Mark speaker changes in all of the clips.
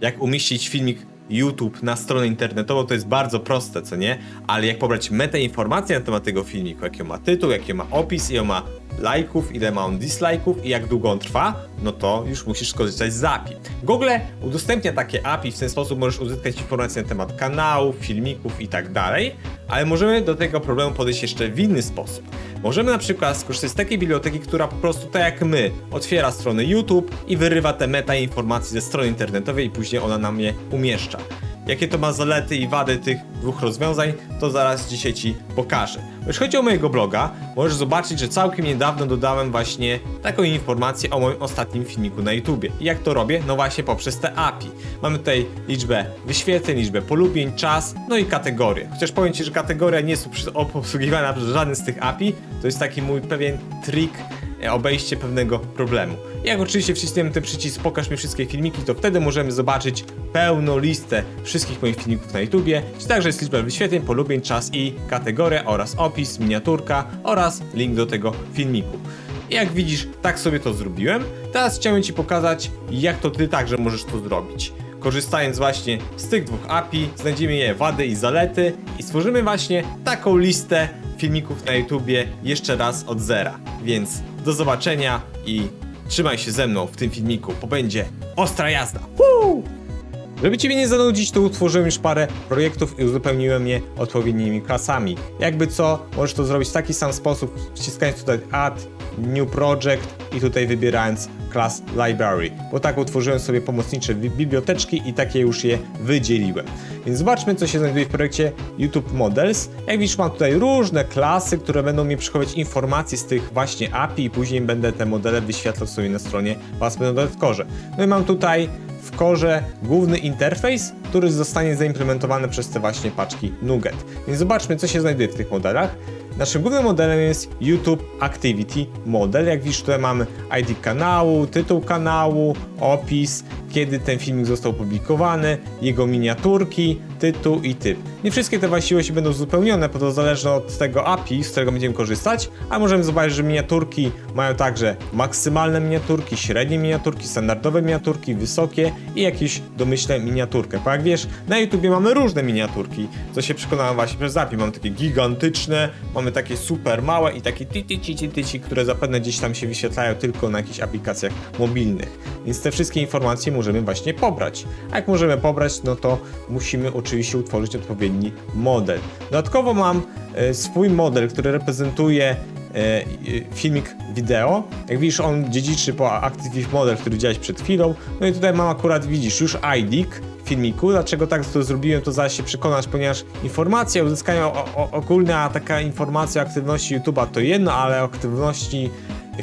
Speaker 1: jak umieścić filmik YouTube na stronę internetową, to jest bardzo proste, co nie? Ale jak pobrać metainformacje na temat tego filmiku, jaki ma tytuł, jaki ma opis i on ma lajków, ile ma on dislajków i jak długo on trwa, no to już musisz skorzystać z API. Google udostępnia takie API, w ten sposób możesz uzyskać informacje na temat kanałów, filmików i tak dalej, ale możemy do tego problemu podejść jeszcze w inny sposób. Możemy na przykład skorzystać z takiej biblioteki, która po prostu tak jak my otwiera strony YouTube i wyrywa te meta informacji ze strony internetowej i później ona nam je umieszcza. Jakie to ma zalety i wady tych dwóch rozwiązań, to zaraz dzisiaj Ci pokażę. Jeśli chodzi o mojego bloga, możesz zobaczyć, że całkiem niedawno dodałem właśnie taką informację o moim ostatnim filmiku na YouTubie. I jak to robię? No właśnie poprzez te API. Mamy tutaj liczbę wyświetleń, liczbę polubień, czas, no i kategorie. Chociaż powiem Ci, że kategoria nie jest obsługiwana przez żaden z tych API, to jest taki mój pewien trik, obejście pewnego problemu. Jak oczywiście wcisniemy ten przycisk pokaż mi wszystkie filmiki, to wtedy możemy zobaczyć pełną listę wszystkich moich filmików na YouTubie, czy także jest liczba wyświetleń, polubień, czas i kategorie oraz opis, miniaturka oraz link do tego filmiku. Jak widzisz, tak sobie to zrobiłem. Teraz chciałem Ci pokazać, jak to Ty także możesz to zrobić. Korzystając właśnie z tych dwóch API, znajdziemy je wady i zalety i stworzymy właśnie taką listę filmików na YouTubie jeszcze raz od zera. Więc do zobaczenia i trzymaj się ze mną w tym filmiku, bo będzie ostra jazda. Woo! Żeby Ciebie nie zanudzić, to utworzyłem już parę projektów i uzupełniłem je odpowiednimi klasami. Jakby co, możesz to zrobić w taki sam sposób, wciskając tutaj Add, New Project i tutaj wybierając Class Library, bo tak utworzyłem sobie pomocnicze biblioteczki i takie już je wydzieliłem. Więc zobaczmy, co się znajduje w projekcie YouTube Models. Jak widzisz, mam tutaj różne klasy, które będą mi przechowywać informacje z tych właśnie API i później będę te modele wyświetlał sobie na stronie własnej ASP.NET Core. No i mam tutaj w korze główny interfejs, który zostanie zaimplementowany przez te właśnie paczki nugget. Więc zobaczmy, co się znajduje w tych modelach. Naszym głównym modelem jest YouTube Activity Model. Jak widzisz, tutaj mamy ID kanału, tytuł kanału, opis, kiedy ten filmik został opublikowany, jego miniaturki, tytuł i typ. Nie wszystkie te właściwości będą uzupełnione, bo to zależy od tego API, z którego będziemy korzystać, a możemy zobaczyć, że miniaturki mają także maksymalne miniaturki, średnie miniaturki, standardowe miniaturki, wysokie i jakieś domyślne miniaturkę. Bo jak wiesz, na YouTubie mamy różne miniaturki, co się przekonałem właśnie przez zapis. Mamy takie gigantyczne, mamy takie super małe i takie ty, ty, ty, które zapewne gdzieś tam się wyświetlają tylko na jakichś aplikacjach mobilnych. Więc te wszystkie informacje możemy właśnie pobrać. A jak możemy pobrać, no to musimy oczywiście utworzyć odpowiedni model. Dodatkowo mam e, swój model, który reprezentuje E, filmik wideo. Jak widzisz, on dziedziczy po Active Model, który widziałeś przed chwilą. No i tutaj mam akurat, widzisz, już IDIC filmiku. Dlaczego tak to zrobiłem, to zaraz się przekonasz, ponieważ informacje uzyskania o, ogólna, taka informacja o aktywności YouTube'a to jedno, ale o aktywności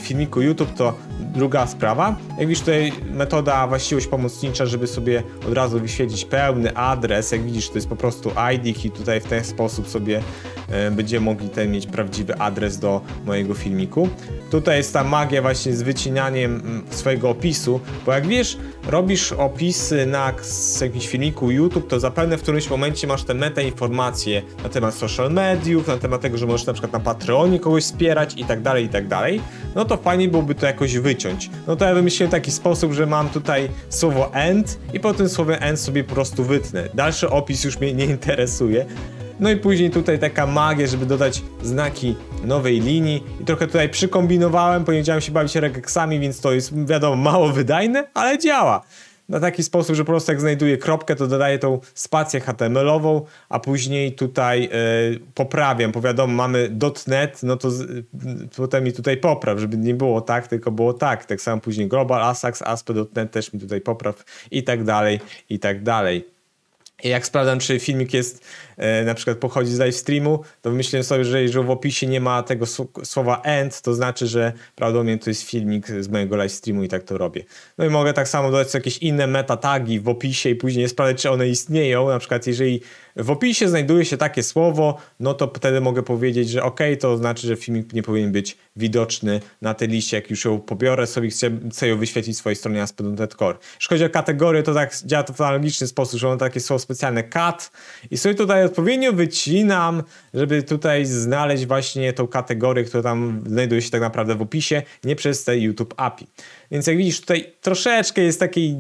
Speaker 1: filmiku YouTube to druga sprawa. Jak widzisz tutaj metoda właściwość pomocnicza, żeby sobie od razu wyświetlić pełny adres. Jak widzisz to jest po prostu ID i tutaj w ten sposób sobie e, będziemy mogli ten mieć prawdziwy adres do mojego filmiku. Tutaj jest ta magia właśnie z wycinaniem mm, swojego opisu, bo jak wiesz, robisz opisy na jakimś filmiku YouTube, to zapewne w którymś momencie masz te meta informacje na temat social mediów, na temat tego, że możesz na przykład na Patreonie kogoś wspierać i tak dalej, i tak dalej. No to fajnie byłoby to jakoś wyciąć no to ja wymyśliłem taki sposób, że mam tutaj słowo end i po tym słowie end sobie po prostu wytnę. Dalszy opis już mnie nie interesuje. No i później tutaj taka magia, żeby dodać znaki nowej linii i trochę tutaj przykombinowałem, chciałem się bawić regexami więc to jest wiadomo mało wydajne, ale działa na taki sposób, że po prostu jak znajduję kropkę, to dodaję tą spację HTML-ową, a później tutaj y, poprawiam, powiadomo, mamy .NET, no to z, e, potem mi tutaj popraw, żeby nie było tak, tylko było tak. Tak samo później Global, Asax, ASP.NET też mi tutaj popraw i tak dalej, i tak dalej. I jak sprawdzam, czy filmik jest E, na przykład pochodzi z live streamu, to wymyśliłem sobie, że jeżeli w opisie nie ma tego słowa end, to znaczy, że prawdopodobnie to jest filmik z mojego live streamu i tak to robię. No i mogę tak samo dodać jakieś inne meta tagi w opisie i później sprawdzać, czy one istnieją. Na przykład jeżeli w opisie znajduje się takie słowo, no to wtedy mogę powiedzieć, że ok, to znaczy, że filmik nie powinien być widoczny na tej liście, jak już ją pobiorę sobie, chcę, chcę ją wyświetlić w swojej stronie aspect.core. Jeśli chodzi o kategorie, to tak działa to w analogiczny sposób, że mam takie słowo specjalne cat i sobie tutaj odpowiednio wycinam, żeby tutaj znaleźć właśnie tą kategorię, która tam znajduje się tak naprawdę w opisie, nie przez te YouTube API. Więc jak widzisz, tutaj troszeczkę jest takiej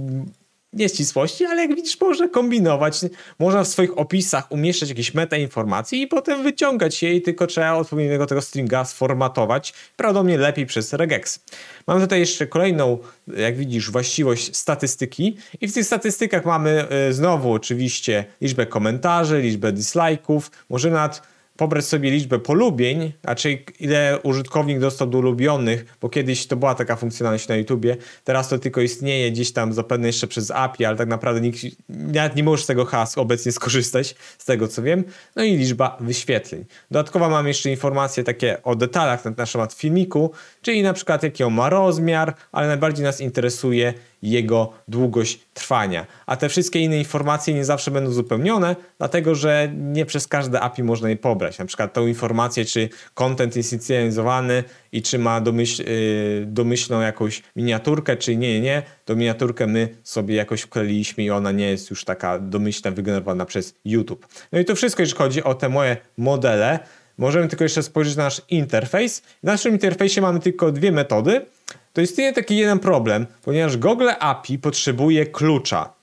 Speaker 1: nieścisłości, ale jak widzisz, można kombinować, można w swoich opisach umieszczać jakieś metainformacje i potem wyciągać je i tylko trzeba odpowiedniego tego stringa sformatować, prawdopodobnie lepiej przez regex. Mamy tutaj jeszcze kolejną, jak widzisz, właściwość statystyki i w tych statystykach mamy y, znowu oczywiście liczbę komentarzy, liczbę dislike'ów, może nawet pobrać sobie liczbę polubień, raczej ile użytkownik dostał do ulubionych, bo kiedyś to była taka funkcjonalność na YouTubie, teraz to tylko istnieje gdzieś tam zapewne jeszcze przez API, ale tak naprawdę nikt, nawet nie możesz z tego hasła obecnie skorzystać, z tego co wiem, no i liczba wyświetleń. Dodatkowo mam jeszcze informacje takie o detalach na temat filmiku, czyli na przykład jaki on ma rozmiar, ale najbardziej nas interesuje jego długość trwania. A te wszystkie inne informacje nie zawsze będą uzupełnione, dlatego że nie przez każde API można je pobrać. Na przykład tą informację, czy content jest inicjalizowany i czy ma domyśl, y, domyślną jakąś miniaturkę, czy nie, nie. Tą miniaturkę my sobie jakoś wkleiliśmy i ona nie jest już taka domyślna, wygenerowana przez YouTube. No i to wszystko, jeżeli chodzi o te moje modele. Możemy tylko jeszcze spojrzeć na nasz interfejs. W naszym interfejsie mamy tylko dwie metody – to istnieje taki jeden problem, ponieważ Google API potrzebuje klucza.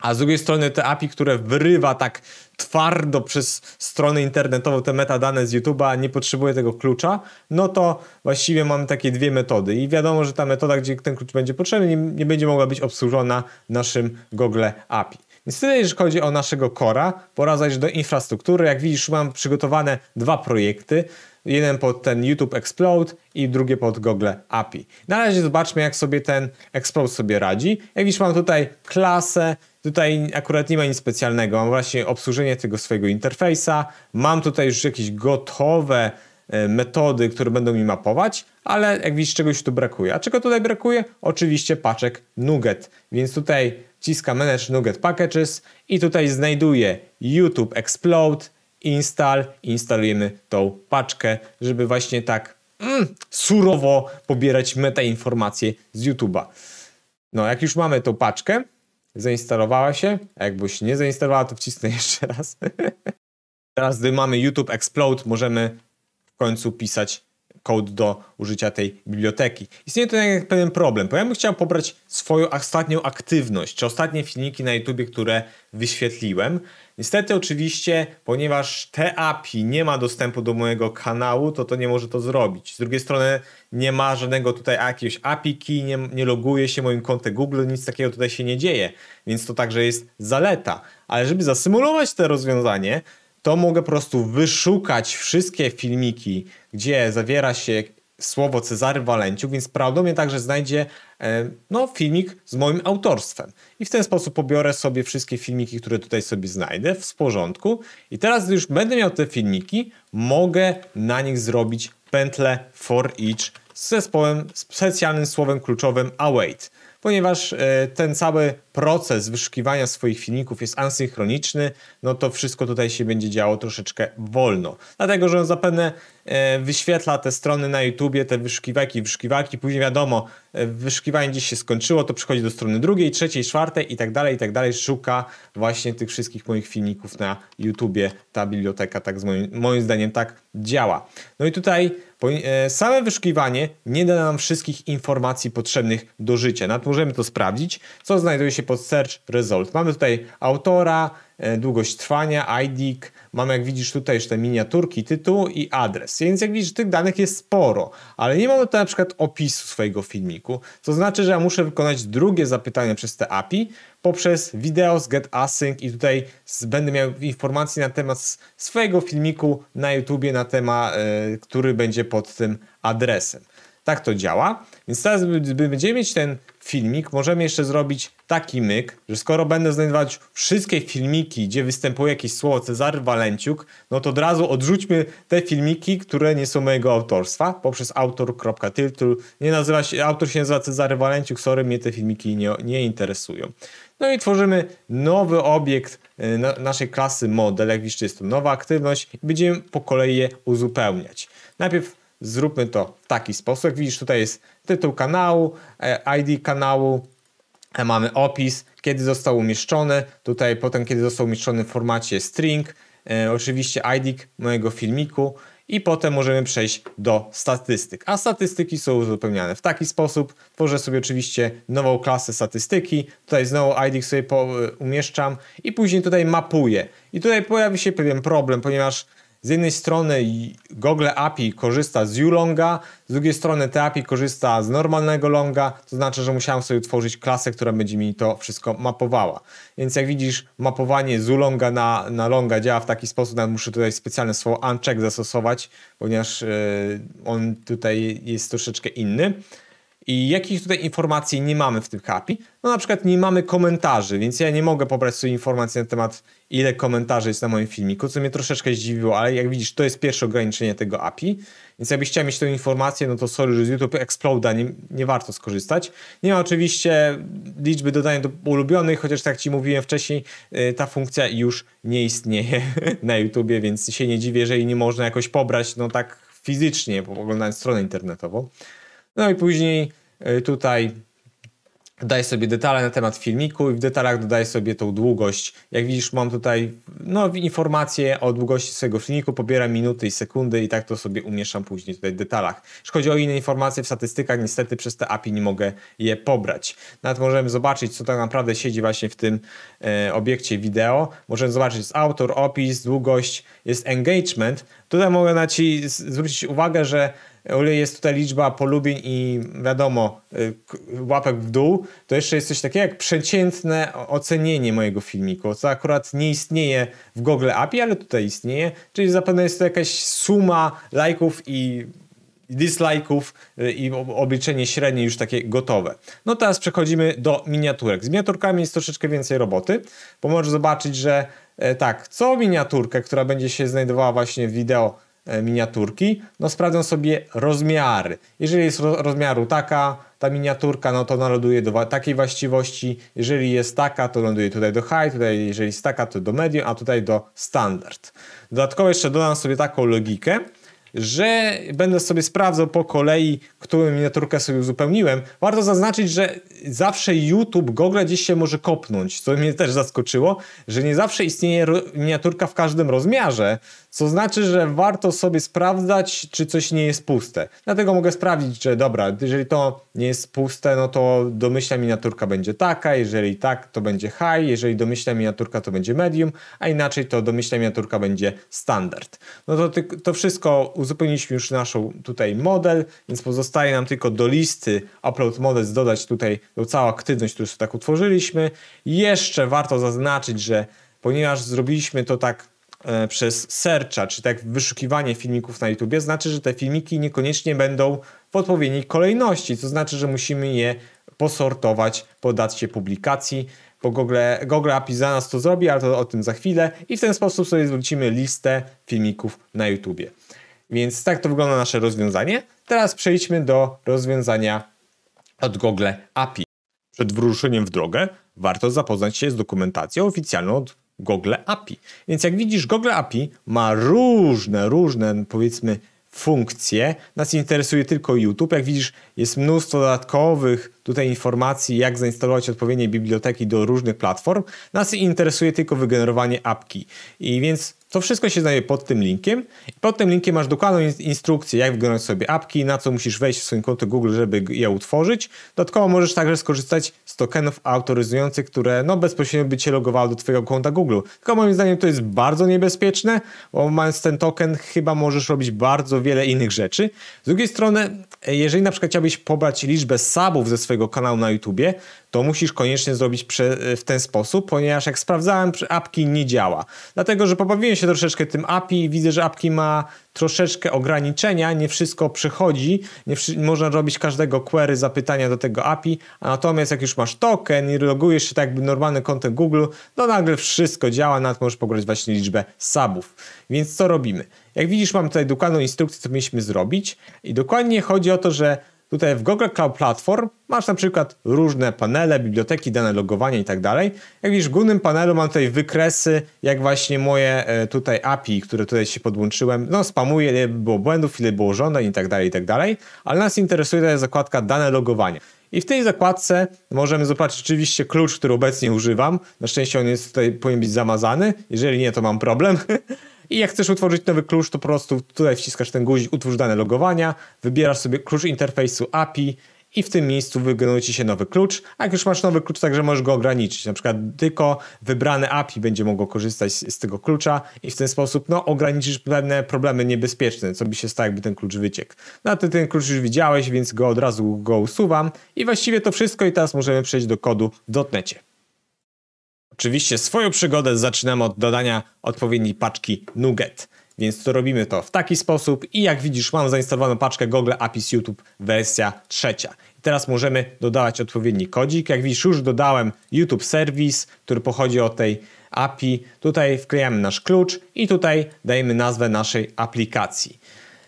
Speaker 1: A z drugiej strony te API, które wyrywa tak twardo przez stronę internetową te metadane z YouTube'a, nie potrzebuje tego klucza, no to właściwie mamy takie dwie metody. I wiadomo, że ta metoda, gdzie ten klucz będzie potrzebny, nie, nie będzie mogła być obsłużona naszym Google API. Więc tyle, jeżeli chodzi o naszego Cora, pora zajrzeć do infrastruktury. Jak widzisz, mam przygotowane dwa projekty jeden pod ten YouTube Explode i drugie pod Google API. Na razie zobaczmy, jak sobie ten Explode sobie radzi. Jak widzisz, mam tutaj klasę, Tutaj akurat nie ma nic specjalnego, mam właśnie obsłużenie tego swojego interfejsa, mam tutaj już jakieś gotowe e, metody, które będą mi mapować, ale jak widzisz czegoś tu brakuje. A czego tutaj brakuje? Oczywiście paczek Nugget, więc tutaj ciska Manage Nugget Packages i tutaj znajduję YouTube Explode, install, instalujemy tą paczkę, żeby właśnie tak mm, surowo pobierać metainformacje z YouTube'a. No, jak już mamy tą paczkę, zainstalowała się, a jakbyś nie zainstalowała, to wcisnę jeszcze raz. Teraz, gdy mamy YouTube Explode, możemy w końcu pisać kod do użycia tej biblioteki. Istnieje tutaj pewien problem, bo ja bym chciał pobrać swoją ostatnią aktywność, czy ostatnie filmiki na YouTube, które wyświetliłem. Niestety oczywiście, ponieważ te API nie ma dostępu do mojego kanału, to to nie może to zrobić. Z drugiej strony nie ma żadnego tutaj jakiegoś API key, nie, nie loguje się moim kontem Google, nic takiego tutaj się nie dzieje, więc to także jest zaleta. Ale żeby zasymulować to rozwiązanie, to mogę po prostu wyszukać wszystkie filmiki, gdzie zawiera się słowo Cezary Walenciuk, więc prawdopodobnie także znajdzie e, no, filmik z moim autorstwem. I w ten sposób pobiorę sobie wszystkie filmiki, które tutaj sobie znajdę w porządku. I teraz, gdy już będę miał te filmiki, mogę na nich zrobić pętlę for each z zespołem, specjalnym słowem kluczowym await, ponieważ e, ten cały proces wyszukiwania swoich filmików jest asynchroniczny, no to wszystko tutaj się będzie działo troszeczkę wolno. Dlatego, że on zapewne e, wyświetla te strony na YouTubie, te wyszukiwaki, wyszukiwaki, później wiadomo, e, wyszukiwanie gdzieś się skończyło, to przychodzi do strony drugiej, trzeciej, czwartej i tak dalej, i tak dalej, szuka właśnie tych wszystkich moich filmików na YouTubie, ta biblioteka tak moim, moim zdaniem tak działa. No i tutaj e, Same wyszukiwanie nie da nam wszystkich informacji potrzebnych do życia. Nawet możemy to sprawdzić, co znajduje się pod search result. Mamy tutaj autora, e, długość trwania, ID, mamy jak widzisz tutaj jeszcze miniaturki, tytuł i adres. Więc jak widzisz tych danych jest sporo, ale nie mamy tutaj na przykład opisu swojego filmiku, to znaczy, że ja muszę wykonać drugie zapytanie przez te API poprzez videos get async i tutaj będę miał informacje na temat swojego filmiku na YouTubie, na temat, e, który będzie pod tym adresem. Tak to działa. Więc teraz, gdy będziemy mieć ten filmik, możemy jeszcze zrobić taki myk, że skoro będę znajdować wszystkie filmiki, gdzie występuje jakieś słowo Cezary Walenciuk, no to od razu odrzućmy te filmiki, które nie są mojego autorstwa, poprzez autor.tytuł. Nie nazywa się, autor się nazywa Cezary Walenciuk, sorry, mnie te filmiki nie, nie interesują. No i tworzymy nowy obiekt e, na, naszej klasy model, jak widzicie jest to nowa aktywność i będziemy po kolei je uzupełniać. Najpierw zróbmy to w taki sposób. Jak widzisz, tutaj jest tytuł kanału, e, ID kanału, e, mamy opis, kiedy został umieszczony, tutaj potem kiedy został umieszczony w formacie string, e, oczywiście ID mojego filmiku i potem możemy przejść do statystyk. A statystyki są uzupełniane w taki sposób. Tworzę sobie oczywiście nową klasę statystyki. Tutaj znowu ID sobie umieszczam i później tutaj mapuję. I tutaj pojawi się pewien problem, ponieważ z jednej strony Google API korzysta z Ulonga, z drugiej strony te API korzysta z normalnego longa, to znaczy, że musiałem sobie utworzyć klasę, która będzie mi to wszystko mapowała. Więc jak widzisz, mapowanie z Ulonga na, na longa działa w taki sposób, nawet muszę tutaj specjalne słowo uncheck zastosować, ponieważ yy, on tutaj jest troszeczkę inny. I jakich tutaj informacji nie mamy w tym happy? No na przykład nie mamy komentarzy, więc ja nie mogę pobrać sobie informacji na temat ile komentarzy jest na moim filmiku, co mnie troszeczkę zdziwiło, ale jak widzisz, to jest pierwsze ograniczenie tego API. Więc jakbyś chciał mieć tę informację, no to sorry, że z YouTube Exploda nie, nie warto skorzystać. Nie ma oczywiście liczby dodania do ulubionych, chociaż tak Ci mówiłem wcześniej, y, ta funkcja już nie istnieje na YouTubie, więc się nie dziwię, że jej nie można jakoś pobrać, no tak fizycznie, oglądając stronę internetową. No i później e, tutaj dodaję sobie detale na temat filmiku i w detalach dodaję sobie tą długość. Jak widzisz mam tutaj no, informacje o długości swojego filmiku, pobieram minuty i sekundy i tak to sobie umieszczam później tutaj w detalach. Jeśli chodzi o inne informacje w statystykach, niestety przez te API nie mogę je pobrać. Nawet możemy zobaczyć co tak naprawdę siedzi właśnie w tym e, obiekcie wideo. Możemy zobaczyć jest autor, opis, długość, jest engagement. Tutaj mogę na Ci zwrócić uwagę, że o ile jest tutaj liczba polubień i wiadomo, y, łapek w dół, to jeszcze jest coś takiego jak przeciętne ocenienie mojego filmiku, co akurat nie istnieje w Google API, ale tutaj istnieje, czyli zapewne jest to jakaś suma lajków i dislike'ów y, i obliczenie średnie już takie gotowe. No teraz przechodzimy do miniaturek. Z miniaturkami jest troszeczkę więcej roboty, bo możesz zobaczyć, że e, tak, co miniaturkę, która będzie się znajdowała właśnie w wideo E, miniaturki, no sprawdzam sobie rozmiary. Jeżeli jest rozmiaru taka, ta miniaturka, no to ląduje do takiej właściwości. Jeżeli jest taka, to ląduje tutaj do high, tutaj jeżeli jest taka, to do medium, a tutaj do standard. Dodatkowo jeszcze dodam sobie taką logikę, że będę sobie sprawdzał po kolei, którą miniaturkę sobie uzupełniłem. Warto zaznaczyć, że zawsze YouTube, Google gdzieś się może kopnąć, co mnie też zaskoczyło, że nie zawsze istnieje miniaturka w każdym rozmiarze. Co znaczy, że warto sobie sprawdzać, czy coś nie jest puste. Dlatego mogę sprawdzić, że dobra, jeżeli to nie jest puste, no to domyśla miniaturka będzie taka, jeżeli tak, to będzie high, jeżeli domyśla miniaturka, to będzie medium, a inaczej to domyśla miniaturka będzie standard. No to, ty, to wszystko uzupełniliśmy już naszą tutaj model, więc pozostaje nam tylko do listy upload models dodać tutaj tą no całą aktywność, którą tak utworzyliśmy. Jeszcze warto zaznaczyć, że ponieważ zrobiliśmy to tak E, przez serca, czy tak wyszukiwanie filmików na YouTube, znaczy, że te filmiki niekoniecznie będą w odpowiedniej kolejności, to znaczy, że musimy je posortować po dacie publikacji, bo Google, Google API za nas to zrobi, ale to o tym za chwilę i w ten sposób sobie zwrócimy listę filmików na YouTube. Więc tak to wygląda nasze rozwiązanie. Teraz przejdźmy do rozwiązania od Google API. Przed wyruszeniem w drogę warto zapoznać się z dokumentacją oficjalną od Google API. Więc jak widzisz, Google API ma różne, różne powiedzmy funkcje. Nas interesuje tylko YouTube. Jak widzisz, jest mnóstwo dodatkowych tutaj informacji, jak zainstalować odpowiednie biblioteki do różnych platform. Nas interesuje tylko wygenerowanie apki. I więc to wszystko się znajduje pod tym linkiem. Pod tym linkiem masz dokładną instrukcję, jak wyglądać sobie apki, na co musisz wejść w swoim konto Google, żeby je utworzyć. Dodatkowo możesz także skorzystać z tokenów autoryzujących, które no, bezpośrednio by cię logowały do twojego konta Google. Tylko moim zdaniem to jest bardzo niebezpieczne, bo mając ten token chyba możesz robić bardzo wiele innych rzeczy. Z drugiej strony, e, jeżeli na przykład chciałbyś pobrać liczbę subów ze swojego kanału na YouTube, to musisz koniecznie zrobić y, w ten sposób, ponieważ jak sprawdzałem, apki nie działa. Dlatego, że pobawiłem się troszeczkę tym API i widzę, że apki ma troszeczkę ograniczenia, nie wszystko przychodzi, nie wszy można robić każdego query, zapytania do tego API, a natomiast jak już masz token i logujesz się tak jakby normalny konto Google, no nagle wszystko działa, nawet możesz pograć właśnie liczbę subów. Więc co robimy? Jak widzisz, mam tutaj dokładną instrukcję, co mieliśmy zrobić i dokładnie chodzi o to, że Tutaj w Google Cloud Platform masz na przykład różne panele, biblioteki, dane logowania i tak dalej. Jak widzisz w głównym panelu mam tutaj wykresy, jak właśnie moje e, tutaj API, które tutaj się podłączyłem, no spamuje, ile było błędów, ile było żądań i tak dalej, i tak dalej. Ale nas interesuje tutaj zakładka dane logowania. I w tej zakładce możemy zobaczyć oczywiście klucz, który obecnie używam. Na szczęście on jest tutaj, powinien być zamazany. Jeżeli nie, to mam problem. I jak chcesz utworzyć nowy klucz, to po prostu tutaj wciskasz ten guzik, utwórz dane logowania, wybierasz sobie klucz interfejsu API i w tym miejscu wygeneruje ci się nowy klucz. A jak już masz nowy klucz, także możesz go ograniczyć. Na przykład tylko wybrane API będzie mogło korzystać z, tego klucza i w ten sposób no, ograniczysz pewne problemy niebezpieczne, co by się stało, jakby ten klucz wyciekł. No ty ten klucz już widziałeś, więc go od razu go usuwam i właściwie to wszystko i teraz możemy przejść do kodu w dotnecie. Oczywiście swoją przygodę zaczynamy od dodania odpowiedniej paczki Nugget. Więc to robimy to w taki sposób i jak widzisz mam zainstalowaną paczkę Google APIs YouTube wersja trzecia. I teraz możemy dodawać odpowiedni kodzik. Jak widzisz już dodałem YouTube Service, który pochodzi od tej API. Tutaj wklejamy nasz klucz i tutaj dajemy nazwę naszej aplikacji.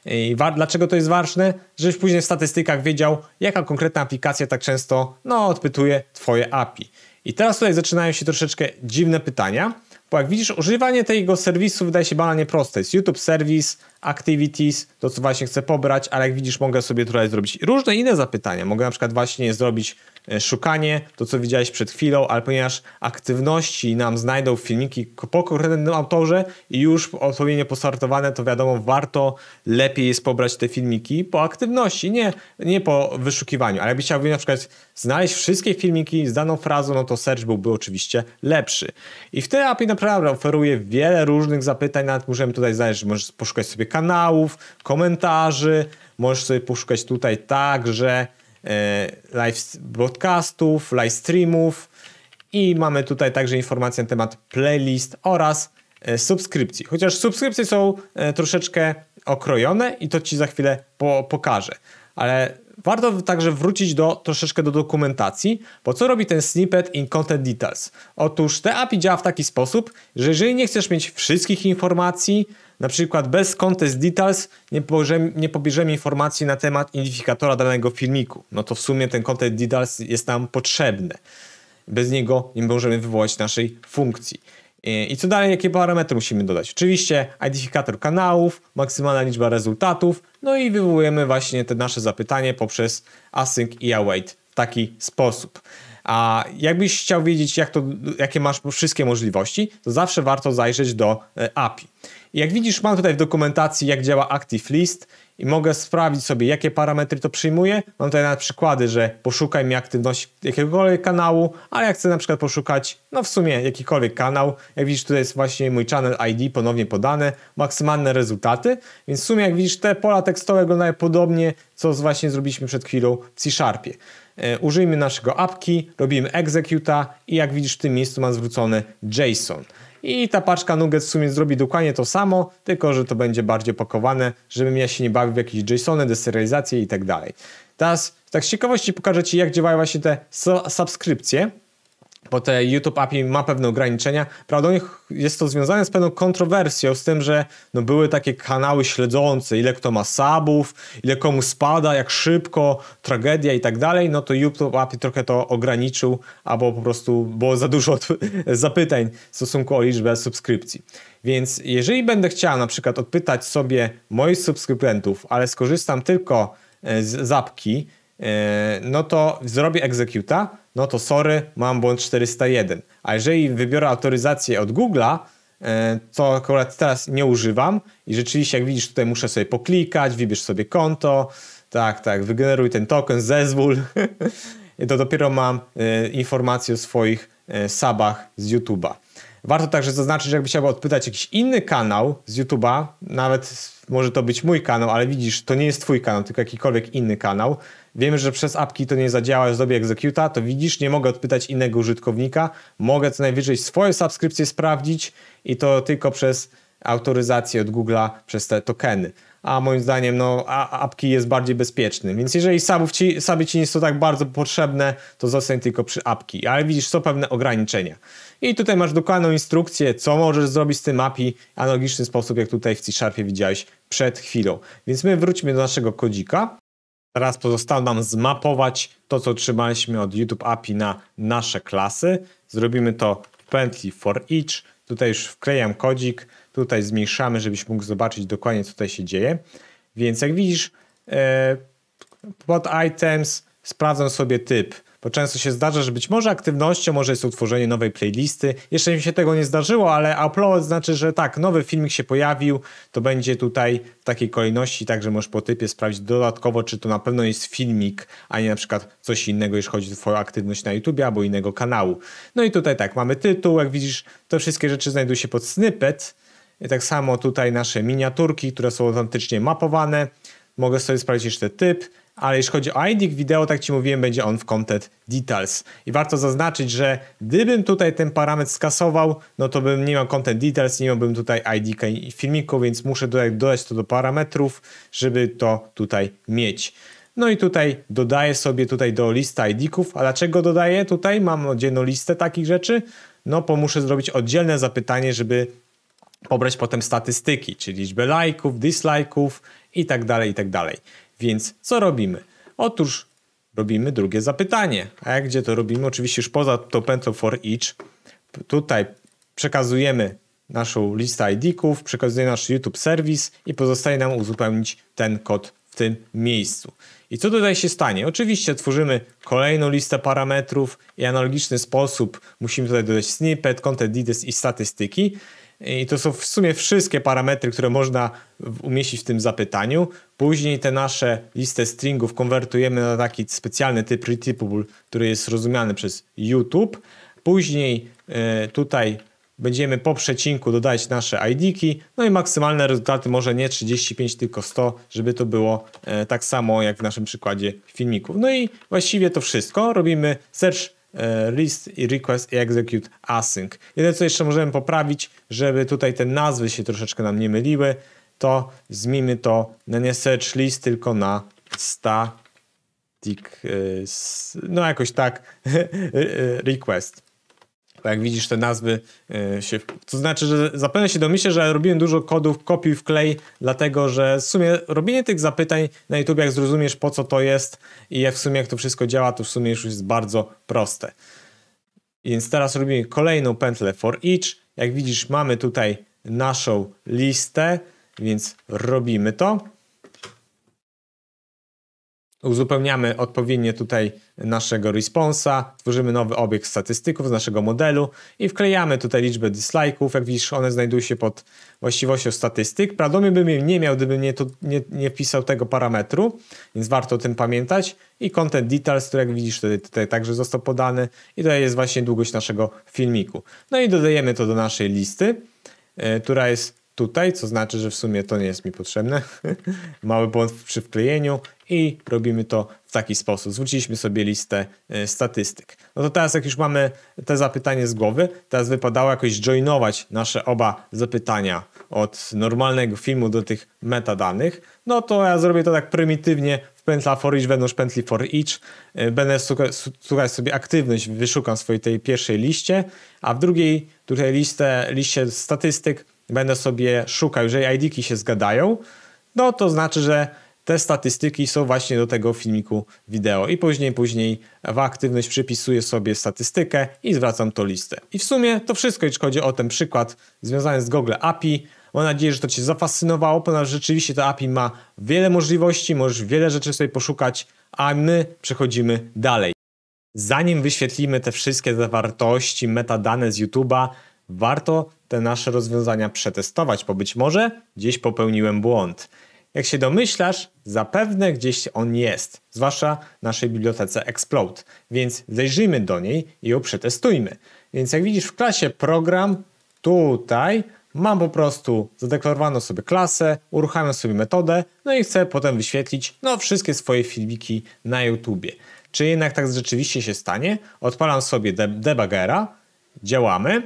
Speaker 1: I dlaczego to jest ważne? Żebyś później w statystykach wiedział, jaka konkretna aplikacja tak często no, odpytuje Twoje API. I teraz tutaj zaczynają się troszeczkę dziwne pytania, bo jak widzisz, używanie tego serwisu wydaje się banalnie proste. Jest YouTube serwis, activities, to co właśnie chcę pobrać, ale jak widzisz, mogę sobie tutaj zrobić różne inne zapytania. Mogę na przykład właśnie zrobić e, szukanie, to co widziałeś przed chwilą, ale ponieważ aktywności nam znajdą filmiki po konkretnym autorze i już odpowiednio postartowane, to wiadomo, warto lepiej jest pobrać te filmiki po aktywności, nie, nie po wyszukiwaniu. Ale jakbyś chciał na przykład znaleźć wszystkie filmiki z daną frazą, no to search byłby oczywiście lepszy. I w tej API naprawdę oferuje wiele różnych zapytań, nawet możemy tutaj znaleźć, że możesz poszukać sobie kanałów, komentarzy. Możesz sobie poszukać tutaj także e, live broadcastów, live streamów i mamy tutaj także informacje na temat playlist oraz e, subskrypcji. Chociaż subskrypcje są e, troszeczkę okrojone i to Ci za chwilę po pokażę. Ale warto także wrócić do, troszeczkę do dokumentacji, bo co robi ten snippet in content details? Otóż te API działa w taki sposób, że jeżeli nie chcesz mieć wszystkich informacji, na przykład bez Contest Details nie pobierzemy, nie pobierzemy informacji na temat identyfikatora danego filmiku. No to w sumie ten Contest Details jest nam potrzebny. Bez niego nie możemy wywołać naszej funkcji. E, I co dalej, jakie parametry musimy dodać? Oczywiście identyfikator kanałów, maksymalna liczba rezultatów, no i wywołujemy właśnie te nasze zapytanie poprzez async i await w taki sposób. A jakbyś chciał wiedzieć, jak to, jakie masz wszystkie możliwości, to zawsze warto zajrzeć do e, API. jak widzisz, mam tutaj w dokumentacji, jak działa Active List i mogę sprawdzić sobie, jakie parametry to przyjmuje. Mam tutaj na przykłady, że poszukaj mi aktywności jakiegokolwiek kanału, ale jak chcę na przykład poszukać, no w sumie jakikolwiek kanał, jak widzisz, tutaj jest właśnie mój channel ID ponownie podane, maksymalne rezultaty, więc w sumie jak widzisz, te pola tekstowe wyglądają podobnie, co właśnie zrobiliśmy przed chwilą w C-Sharpie. E, użyjmy naszego apki, robimy executa i jak widzisz w tym miejscu mam zwrócony JSON. I ta paczka Nuggets w sumie zrobi dokładnie to samo, tylko że to będzie bardziej pakowane, żebym ja się nie bawił w jakieś JSONy, deserializacje i tak dalej. Teraz tak z ciekawości pokażę Ci, jak działają właśnie te subskrypcje bo te YouTube API ma pewne ograniczenia. Prawdopodobnie jest to związane z pewną kontrowersją, z tym, że no były takie kanały śledzące, ile kto ma subów, ile komu spada, jak szybko, tragedia i tak dalej, no to YouTube API trochę to ograniczył, albo po prostu było za dużo zapytań w stosunku o liczbę subskrypcji. Więc jeżeli będę chciał na przykład odpytać sobie moich subskrybentów, ale skorzystam tylko e, z zapki, Yy, no to zrobię executa, no to sorry, mam błąd 401. A jeżeli wybiorę autoryzację od Google'a, yy, to akurat teraz nie używam i rzeczywiście jak widzisz tutaj muszę sobie poklikać, wybierz sobie konto, tak, tak, wygeneruj ten token, zezwól. to dopiero mam yy, informacje o swoich sabach z YouTube'a. Warto także zaznaczyć, jakby chciałby odpytać jakiś inny kanał z YouTube'a, nawet może to być mój kanał, ale widzisz, to nie jest twój kanał, tylko jakikolwiek inny kanał, Wiemy, że przez apki to nie zadziała, zrobię executa, to widzisz, nie mogę odpytać innego użytkownika, mogę co najwyżej swoje subskrypcje sprawdzić i to tylko przez autoryzację od Google'a, przez te tokeny. A moim zdaniem, no, apki jest bardziej bezpieczny. Więc jeżeli subów ci, suby ci nie są tak bardzo potrzebne, to zostań tylko przy apki. Ale widzisz, są pewne ograniczenia. I tutaj masz dokładną instrukcję, co możesz zrobić z tym API, analogiczny sposób, jak tutaj w C-Sharpie widziałeś przed chwilą. Więc my wróćmy do naszego kodzika Teraz pozostało nam zmapować to, co otrzymaliśmy od YouTube API na nasze klasy. Zrobimy to w pętli for each. Tutaj już wklejam kodzik, tutaj zmniejszamy, żebyś mógł zobaczyć dokładnie, co tutaj się dzieje. Więc jak widzisz, e, pod items sprawdzam sobie typ bo często się zdarza, że być może aktywnością może jest utworzenie nowej playlisty. Jeszcze mi się tego nie zdarzyło, ale upload znaczy, że tak, nowy filmik się pojawił, to będzie tutaj w takiej kolejności, także możesz po typie sprawdzić dodatkowo, czy to na pewno jest filmik, a nie na przykład coś innego, jeśli chodzi o twoją aktywność na YouTube albo innego kanału. No i tutaj tak, mamy tytuł, jak widzisz, te wszystkie rzeczy znajdują się pod snippet. I tak samo tutaj nasze miniaturki, które są autentycznie mapowane. Mogę sobie sprawdzić jeszcze typ ale jeśli chodzi o IDIC wideo, tak Ci mówiłem, będzie on w Content Details. I warto zaznaczyć, że gdybym tutaj ten parametr skasował, no to bym nie miał Content Details, nie miałbym tutaj IDK filmiku, więc muszę tutaj dodać to do parametrów, żeby to tutaj mieć. No i tutaj dodaję sobie tutaj do listy IDków. A dlaczego dodaję tutaj? Mam oddzielną listę takich rzeczy. No, bo muszę zrobić oddzielne zapytanie, żeby pobrać potem statystyki, czyli liczbę lajków, dislajków i tak dalej, i tak dalej. Więc co robimy? Otóż robimy drugie zapytanie. A jak gdzie to robimy? Oczywiście już poza to pętlą for each. Tutaj przekazujemy naszą listę ID-ków, przekazujemy nasz YouTube serwis i pozostaje nam uzupełnić ten kod w tym miejscu. I co tutaj się stanie? Oczywiście tworzymy kolejną listę parametrów i analogiczny sposób musimy tutaj dodać snippet, content details i statystyki. I to są w sumie wszystkie parametry, które można umieścić w tym zapytaniu. Później te nasze listę stringów konwertujemy na taki specjalny typ retypable, który jest rozumiany przez YouTube. Później e, tutaj będziemy po przecinku dodać nasze ID-ki, no i maksymalne rezultaty może nie 35, tylko 100, żeby to było e, tak samo jak w naszym przykładzie filmików. No i właściwie to wszystko. Robimy search E, list i request i execute async. Jedyne co jeszcze możemy poprawić, żeby tutaj te nazwy się troszeczkę nam nie myliły, to zmienimy to na nie search list, tylko na static, e, no jakoś tak, e, request jak widzisz, te nazwy e, się... To znaczy, że zapewne się domyślę, że robiłem dużo kodów, kopiuj, wklej, dlatego, że w sumie robienie tych zapytań na YouTube, jak zrozumiesz po co to jest i jak w sumie jak to wszystko działa, to w sumie już jest bardzo proste. Więc teraz robimy kolejną pętlę for each. Jak widzisz, mamy tutaj naszą listę, więc robimy to uzupełniamy odpowiednio tutaj naszego responsa, tworzymy nowy obiekt statystyków z naszego modelu i wklejamy tutaj liczbę dislike'ów. Jak widzisz, one znajdują się pod właściwością statystyk. Prawdopodobnie bym nie miał, gdybym nie, nie, nie, wpisał tego parametru, więc warto o tym pamiętać. I content details, który jak widzisz tutaj, tutaj także został podany i tutaj jest właśnie długość naszego filmiku. No i dodajemy to do naszej listy, e, która jest tutaj, co znaczy, że w sumie to nie jest mi potrzebne. Mały błąd przy wklejeniu i robimy to w taki sposób. Zwróciliśmy sobie listę e, statystyk. No to teraz jak już mamy te zapytanie z głowy, teraz wypadało jakoś joinować nasze oba zapytania od normalnego filmu do tych metadanych. No to ja zrobię to tak prymitywnie w pętla for each, wewnątrz pętli for each. E, będę szukać sobie aktywność, wyszukam swojej tej pierwszej liście, a w drugiej tutaj listę, liście statystyk będę sobie szukał, jeżeli ID-ki się zgadają, no to znaczy, że te statystyki są właśnie do tego filmiku wideo i później, później w aktywność przypisuję sobie statystykę i zwracam to listę. I w sumie to wszystko, jeśli chodzi o ten przykład związany z Google API. Mam nadzieję, że to Cię zafascynowało, ponieważ rzeczywiście to API ma wiele możliwości, możesz wiele rzeczy sobie poszukać, a my przechodzimy dalej. Zanim wyświetlimy te wszystkie zawartości, metadane z YouTube'a, warto te nasze rozwiązania przetestować, bo być może gdzieś popełniłem błąd. Jak się domyślasz, zapewne gdzieś on jest, zwłaszcza w naszej bibliotece Explode, więc zajrzyjmy do niej i ją przetestujmy. Więc jak widzisz w klasie program, tutaj mam po prostu zadeklarowaną sobie klasę, uruchamiam sobie metodę, no i chcę potem wyświetlić no, wszystkie swoje filmiki na YouTubie. Czy jednak tak rzeczywiście się stanie? Odpalam sobie deb debuggera, działamy,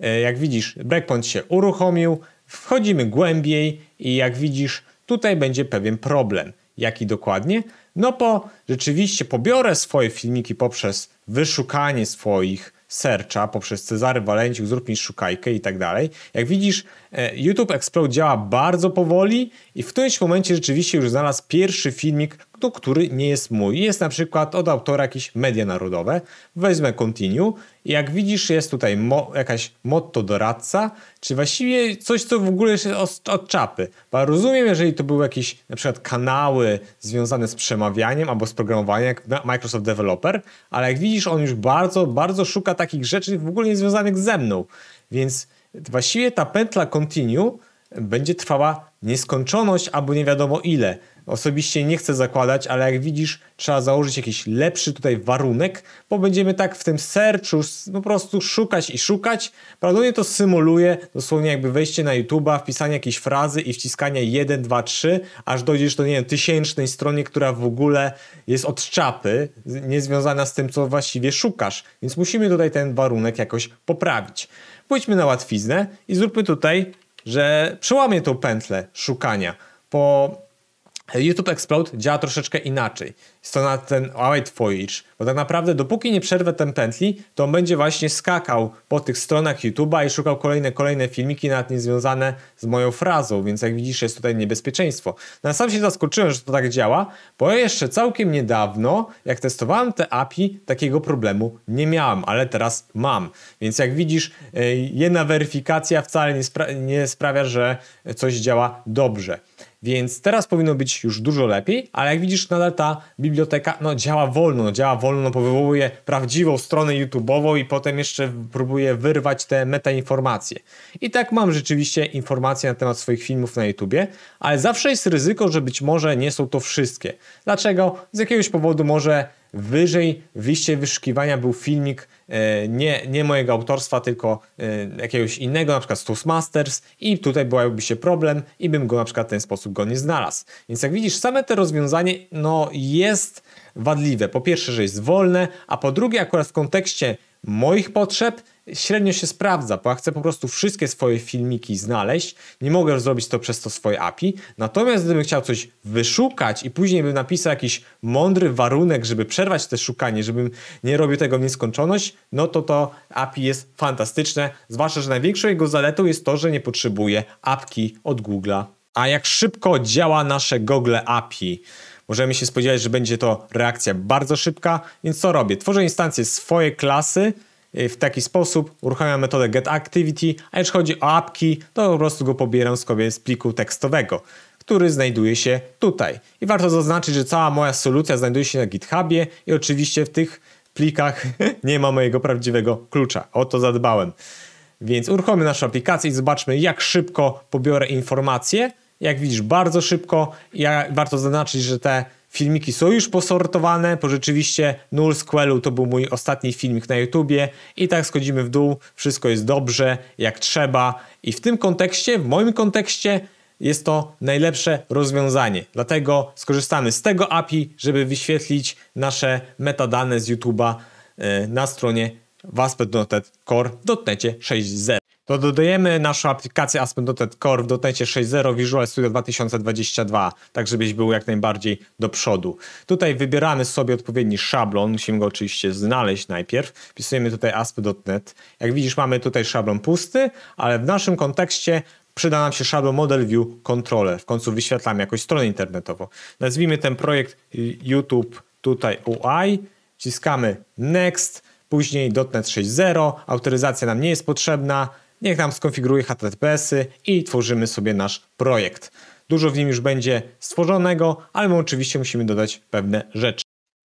Speaker 1: E, jak widzisz, breakpoint się uruchomił, wchodzimy głębiej i jak widzisz, tutaj będzie pewien problem. Jaki dokładnie? No bo rzeczywiście pobiorę swoje filmiki poprzez wyszukanie swoich sercza, poprzez Cezary Walenciuk, zrób mi szukajkę i tak dalej. Jak widzisz, E, YouTube Explode działa bardzo powoli i w którymś momencie rzeczywiście już znalazł pierwszy filmik, no, który nie jest mój. Jest na przykład od autora jakieś media narodowe. Weźmy Continue i jak widzisz jest tutaj mo jakaś motto doradca, czy właściwie coś, co w ogóle jest od, od czapy. Bo rozumiem, jeżeli to były jakieś na przykład kanały związane z przemawianiem albo z programowaniem, jak Microsoft Developer, ale jak widzisz on już bardzo, bardzo szuka takich rzeczy w ogóle niezwiązanych ze mną. Więc Właściwie ta pętla continue będzie trwała nieskończoność albo nie wiadomo ile. Osobiście nie chcę zakładać, ale jak widzisz, trzeba założyć jakiś lepszy tutaj warunek, bo będziemy tak w tym serczu po prostu szukać i szukać. Prawdopodobnie to symuluje dosłownie jakby wejście na YouTube'a, wpisanie jakiejś frazy i wciskanie 1, 2, 3, aż dojdziesz do, nie wiem, tysięcznej stronie, która w ogóle jest od czapy, niezwiązana z tym, co właściwie szukasz. Więc musimy tutaj ten warunek jakoś poprawić. Pójdźmy na łatwiznę i zróbmy tutaj, że przełamię tą pętlę szukania. Po YouTube Explode działa troszeczkę inaczej. to na ten wait for bo tak naprawdę dopóki nie przerwę ten pętli, to on będzie właśnie skakał po tych stronach YouTube'a i szukał kolejne, kolejne filmiki nawet niezwiązane z moją frazą, więc jak widzisz jest tutaj niebezpieczeństwo. No, sam się zaskoczyłem, że to tak działa, bo jeszcze całkiem niedawno, jak testowałem te API, takiego problemu nie miałem, ale teraz mam. Więc jak widzisz, e, jedna weryfikacja wcale nie, spra nie sprawia, że coś działa dobrze. Więc teraz powinno być już dużo lepiej, ale jak widzisz, nadal ta biblioteka no, działa wolno, działa wolno, wywołuje prawdziwą stronę YouTube'ową i potem jeszcze próbuje wyrwać te metainformacje. I tak mam rzeczywiście informacje na temat swoich filmów na YouTubie, ale zawsze jest ryzyko, że być może nie są to wszystkie. Dlaczego? Z jakiegoś powodu może Wyżej w liście wyszukiwania był filmik e, nie, nie mojego autorstwa, tylko e, jakiegoś innego, na przykład Stus Masters i tutaj byłby się problem i bym go na przykład w ten sposób go nie znalazł. Więc jak widzisz, same to rozwiązanie no, jest wadliwe. Po pierwsze, że jest wolne, a po drugie akurat w kontekście moich potrzeb średnio się sprawdza, bo ja chcę po prostu wszystkie swoje filmiki znaleźć, nie mogę zrobić to przez to swoje API, natomiast gdybym chciał coś wyszukać i później bym napisał jakiś mądry warunek, żeby przerwać te szukanie, żebym nie robił tego w nieskończoność, no to to API jest fantastyczne, zwłaszcza, że największą jego zaletą jest to, że nie potrzebuje apki od Google'a. A jak szybko działa nasze Google API? Możemy się spodziewać, że będzie to reakcja bardzo szybka, więc co robię? Tworzę instancję swojej klasy, Y, w taki sposób. Uruchamiam metodę getActivity, a jeśli chodzi o apki, to po prostu go pobieram z pliku tekstowego który znajduje się tutaj. I warto zaznaczyć, że cała moja solucja znajduje się na GitHubie i oczywiście w tych plikach nie ma mojego prawdziwego klucza. O to zadbałem. Więc uruchomimy naszą aplikację i zobaczmy, jak szybko pobiorę informacje. Jak widzisz, bardzo szybko. Ja, warto zaznaczyć, że te Filmiki są już posortowane, bo rzeczywiście Null squelu. to był mój ostatni filmik na YouTubie i tak schodzimy w dół, wszystko jest dobrze, jak trzeba i w tym kontekście, w moim kontekście jest to najlepsze rozwiązanie. Dlatego skorzystamy z tego API, żeby wyświetlić nasze metadane z YouTube'a e, na stronie waspet.core.net 6.0 to dodajemy naszą aplikację Aspen.NET Core w .NET 6.0 Visual Studio 2022, tak żebyś był jak najbardziej do przodu. Tutaj wybieramy sobie odpowiedni szablon, musimy go oczywiście znaleźć najpierw. Pisujemy tutaj Aspen.NET. Jak widzisz mamy tutaj szablon pusty, ale w naszym kontekście przyda nam się szablon Model View Controller. W końcu wyświetlamy jakąś stronę internetową. Nazwijmy ten projekt YouTube tutaj UI, wciskamy Next, później .NET 6.0, autoryzacja nam nie jest potrzebna, niech nam skonfiguruje HTTPS-y i tworzymy sobie nasz projekt. Dużo w nim już będzie stworzonego, ale my oczywiście musimy dodać pewne rzeczy.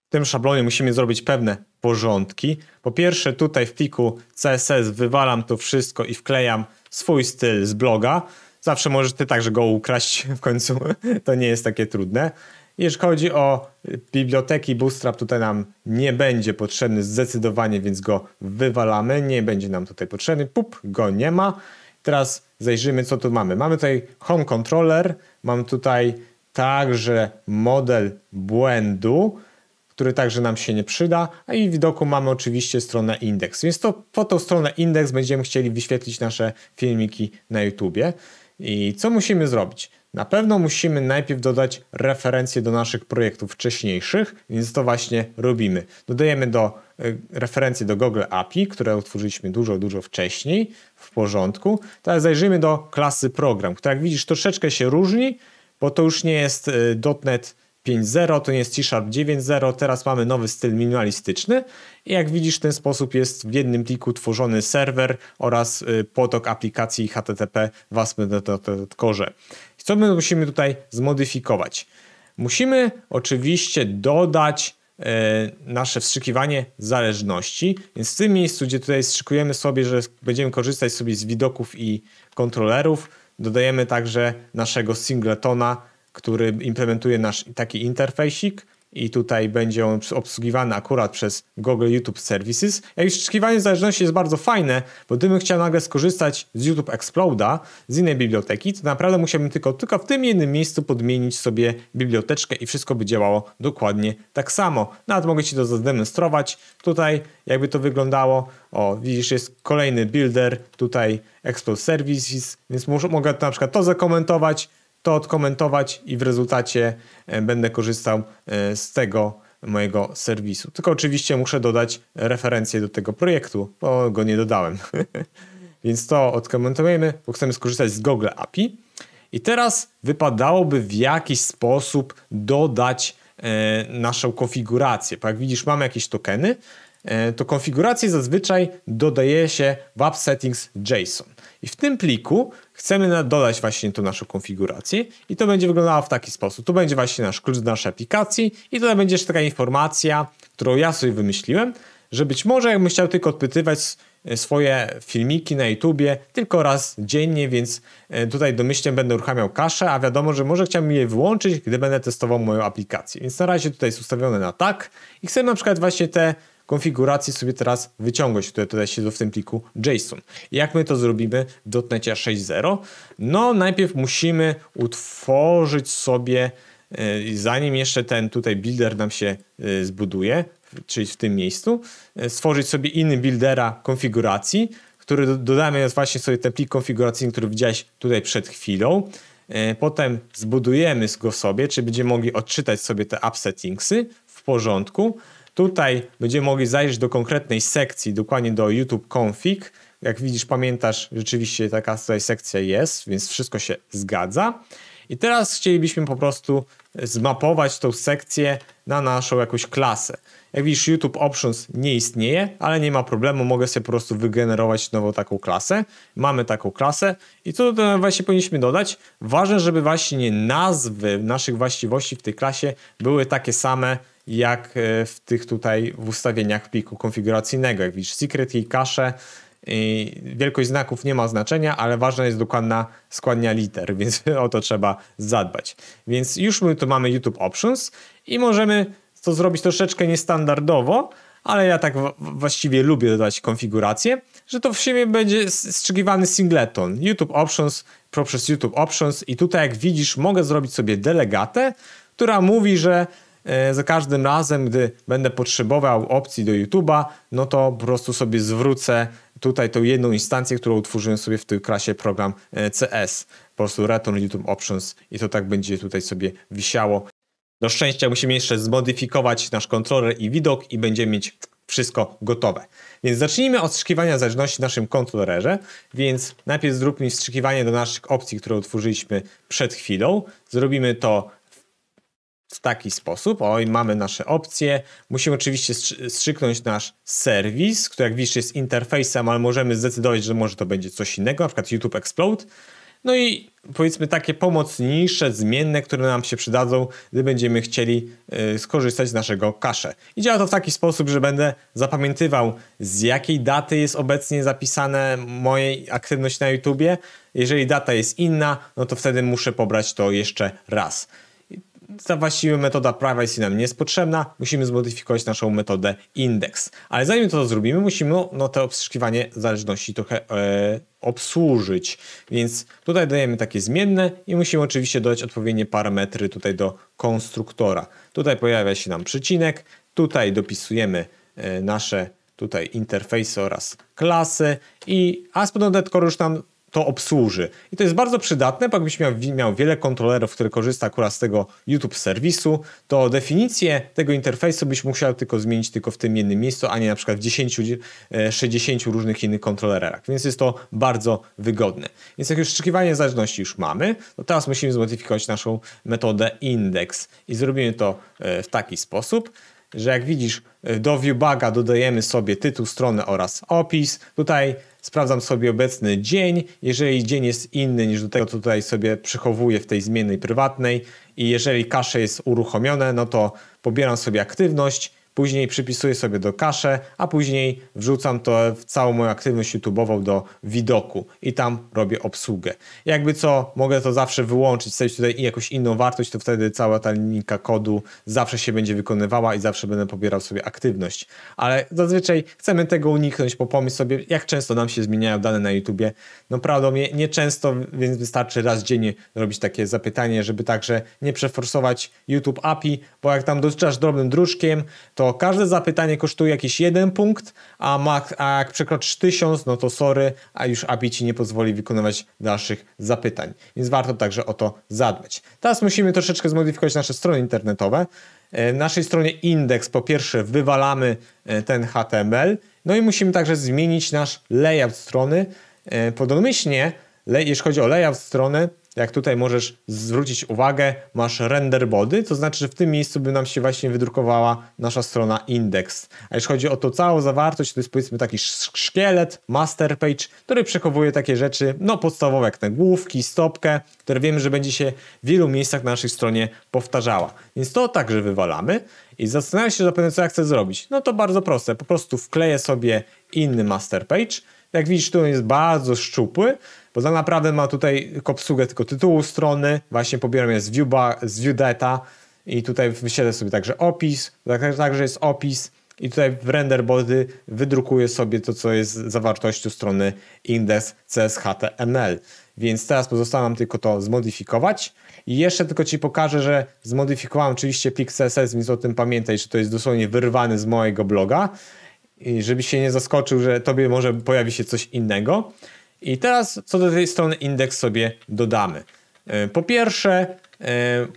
Speaker 1: W tym szablonie musimy zrobić pewne porządki. Po pierwsze tutaj w pliku CSS wywalam to wszystko i wklejam swój styl z bloga. Zawsze możesz ty także go ukraść w końcu, to nie jest takie trudne. Jeżeli chodzi o biblioteki Bootstrap, tutaj nam nie będzie potrzebny zdecydowanie, więc go wywalamy. Nie będzie nam tutaj potrzebny. Pup, go nie ma. Teraz zajrzymy, co tu mamy. Mamy tutaj Home Controller, mam tutaj także model błędu, który także nam się nie przyda, a i w widoku mamy oczywiście stronę index. Więc to po tą stronę index będziemy chcieli wyświetlić nasze filmiki na YouTube. I co musimy zrobić? Na pewno musimy najpierw dodać referencje do naszych projektów wcześniejszych, więc to właśnie robimy. Dodajemy do referencji referencje do Google API, które utworzyliśmy dużo, dużo wcześniej, w porządku. Teraz zajrzyjmy do klasy program, która jak widzisz troszeczkę się różni, bo to już nie jest e, .NET 5.0, to nie jest C-Sharp 9.0, teraz mamy nowy styl minimalistyczny i jak widzisz w ten sposób jest w jednym pliku tworzony serwer oraz e, potok aplikacji HTTP w ASP.NET Core co my musimy tutaj zmodyfikować? Musimy oczywiście dodać e, nasze wstrzykiwanie zależności, więc w tym miejscu, gdzie tutaj wstrzykujemy sobie, że będziemy korzystać sobie z widoków i kontrolerów, dodajemy także naszego singletona, który implementuje nasz taki interfejsik i tutaj będzie on obsługiwany akurat przez Google YouTube Services. Jak już szukiwanie zależności jest bardzo fajne, bo gdybym chciał nagle skorzystać z YouTube Exploda, z innej biblioteki, to naprawdę musiałbym tylko, tylko w tym jednym miejscu podmienić sobie biblioteczkę i wszystko by działało dokładnie tak samo. Nawet mogę Ci to zademonstrować. Tutaj jakby to wyglądało. O, widzisz, jest kolejny builder, tutaj Explode Services, więc mogę na przykład to zakomentować, to odkomentować i w rezultacie e, będę korzystał e, z tego mojego serwisu. Tylko oczywiście muszę dodać referencję do tego projektu, bo go nie dodałem. Więc to odkomentujemy, bo chcemy skorzystać z Google API. I teraz wypadałoby w jakiś sposób dodać e, naszą konfigurację. Bo jak widzisz, mamy jakieś tokeny, to konfigurację zazwyczaj dodaje się w app settings JSON. I w tym pliku Chcemy dodać właśnie tu naszą konfigurację i to będzie wyglądało w taki sposób. Tu będzie właśnie nasz klucz do naszej aplikacji i tutaj będzie jeszcze taka informacja, którą ja sobie wymyśliłem, że być może jakbym chciał tylko odpytywać e, swoje filmiki na YouTubie tylko raz dziennie, więc e, tutaj domyślnie będę uruchamiał kaszę, a wiadomo, że może chciałbym je wyłączyć, gdy będę testował moją aplikację. Więc na razie tutaj jest ustawione na tak i chcę na przykład właśnie te konfigurację sobie teraz wyciągnąć, które tutaj siedzą w tym pliku JSON. Jak my to zrobimy w dotnecie 6.0? No najpierw musimy utworzyć sobie, e, zanim jeszcze ten tutaj builder nam się e, zbuduje, czyli w tym miejscu, e, stworzyć sobie inny buildera konfiguracji, który dodamy jest właśnie sobie ten plik konfiguracyjny, który widziałeś tutaj przed chwilą. Potem zbudujemy go sobie, czy będziemy mogli odczytać sobie te upsettingsy w porządku. Tutaj będziemy mogli zajrzeć do konkretnej sekcji, dokładnie do YouTube Config. Jak widzisz, pamiętasz, rzeczywiście taka tutaj sekcja jest, więc wszystko się zgadza. I teraz chcielibyśmy po prostu zmapować tą sekcję na naszą jakąś klasę. Jak widzisz, YouTube Options nie istnieje, ale nie ma problemu, mogę sobie po prostu wygenerować nową taką klasę. Mamy taką klasę i co tutaj właśnie powinniśmy dodać? Ważne, żeby właśnie nazwy naszych właściwości w tej klasie były takie same, jak e, w tych tutaj w ustawieniach pliku konfiguracyjnego. Jak widzisz, secret, jej kasze, wielkość znaków nie ma znaczenia, ale ważna jest dokładna składnia liter, więc o to trzeba zadbać. Więc już my tu mamy YouTube Options i możemy to zrobić troszeczkę niestandardowo, ale ja tak właściwie lubię dodawać konfigurację, że to w siebie będzie strzygiwany singleton. YouTube Options poprzez YouTube Options i tutaj jak widzisz mogę zrobić sobie delegatę, która mówi, że E, za każdym razem, gdy będę potrzebował opcji do YouTube'a, no to po prostu sobie zwrócę tutaj tą jedną instancję, którą utworzyłem sobie w tym klasie program e, CS. Po prostu return YouTube options i to tak będzie tutaj sobie wisiało. Do szczęścia musimy jeszcze zmodyfikować nasz kontroler i widok i będziemy mieć wszystko gotowe. Więc zacznijmy od wstrzykiwania zależności w naszym kontrolerze. Więc najpierw zróbmy strzykiwanie do naszych opcji, które utworzyliśmy przed chwilą. Zrobimy to w taki sposób. Oj, mamy nasze opcje. Musimy oczywiście strzyknąć nasz serwis, który jak widzisz jest interfejsem, ale możemy zdecydować, że może to będzie coś innego, na przykład YouTube Explode. No i powiedzmy takie pomocniejsze zmienne, które nam się przydadzą, gdy będziemy chcieli y, skorzystać z naszego kasze. I działa to w taki sposób, że będę zapamiętywał z jakiej daty jest obecnie zapisane mojej aktywność na YouTubie. Jeżeli data jest inna, no to wtedy muszę pobrać to jeszcze raz ta właściwie metoda privacy nam nie jest potrzebna, musimy zmodyfikować naszą metodę index. Ale zanim to zrobimy, musimy no, to obszukiwanie zależności trochę e, obsłużyć. Więc tutaj dajemy takie zmienne i musimy oczywiście dodać odpowiednie parametry tutaj do konstruktora. Tutaj pojawia się nam przecinek, tutaj dopisujemy e, nasze tutaj interfejsy oraz klasy i Aspen.NET Core już tam to obsłuży. I to jest bardzo przydatne, bo jakbyś miał, miał wiele kontrolerów, które korzysta akurat z tego YouTube serwisu, to definicję tego interfejsu byś musiał tylko zmienić tylko w tym jednym miejscu, a nie na przykład w 10, 60 e, różnych innych kontrolerach. Więc jest to bardzo wygodne. Więc jak już oczekiwanie zależności już mamy, to teraz musimy zmodyfikować naszą metodę index i zrobimy to e, w taki sposób, że jak widzisz e, do viewbaga dodajemy sobie tytuł strony oraz opis. Tutaj sprawdzam sobie obecny dzień. Jeżeli dzień jest inny niż do tego, co tutaj sobie przechowuję w tej zmiennej prywatnej i jeżeli kasze jest uruchomione, no to pobieram sobie aktywność później przypisuję sobie do kasze, a później wrzucam to w całą moją aktywność YouTube'ową do widoku i tam robię obsługę. Jakby co, mogę to zawsze wyłączyć, wstawić tutaj jakąś inną wartość, to wtedy cała ta linijka kodu zawsze się będzie wykonywała i zawsze będę pobierał sobie aktywność. Ale zazwyczaj chcemy tego uniknąć, bo pomyśl sobie, jak często nam się zmieniają dane na YouTubie. No prawdą nie, często, więc wystarczy raz dziennie robić takie zapytanie, żeby także nie przeforsować YouTube API, bo jak tam dotyczasz drobnym druszkiem, to to każde zapytanie kosztuje jakiś jeden punkt, a, max, a jak przekroczysz 1000, no to sorry, a już API ci nie pozwoli wykonywać dalszych zapytań. Więc warto także o to zadbać. Teraz musimy troszeczkę zmodyfikować nasze strony internetowe. W e, naszej stronie indeks po pierwsze wywalamy e, ten HTML, no i musimy także zmienić nasz layout strony. E, Podomyślnie, jeśli chodzi o layout strony, jak tutaj możesz zwrócić uwagę, masz render body, to znaczy, że w tym miejscu by nam się właśnie wydrukowała nasza strona indeks. A jeśli chodzi o to całą zawartość, to jest powiedzmy taki szkielet, master page, który przechowuje takie rzeczy, no podstawowe jak te główki, stopkę, które wiemy, że będzie się w wielu miejscach na naszej stronie powtarzała. Więc to także wywalamy i zastanawiam się zapewne, co ja chcę zrobić. No to bardzo proste, po prostu wkleję sobie inny master page. Jak widzisz, tu on jest bardzo szczupły, bo tak naprawdę ma tutaj obsługę tylko tytułu strony, właśnie pobieram je z view, z view data i tutaj wysiedzę sobie także opis, tak, tak, także jest opis i tutaj w body wydrukuję sobie to, co jest zawartością strony index.cshtml. Więc teraz pozostało nam tylko to zmodyfikować. I jeszcze tylko Ci pokażę, że zmodyfikowałem oczywiście plik CSS, więc o tym pamiętaj, że to jest dosłownie wyrwany z mojego bloga. I żebyś się nie zaskoczył, że Tobie może pojawi się coś innego. I teraz co do tej strony indeks sobie dodamy. E, po pierwsze, e,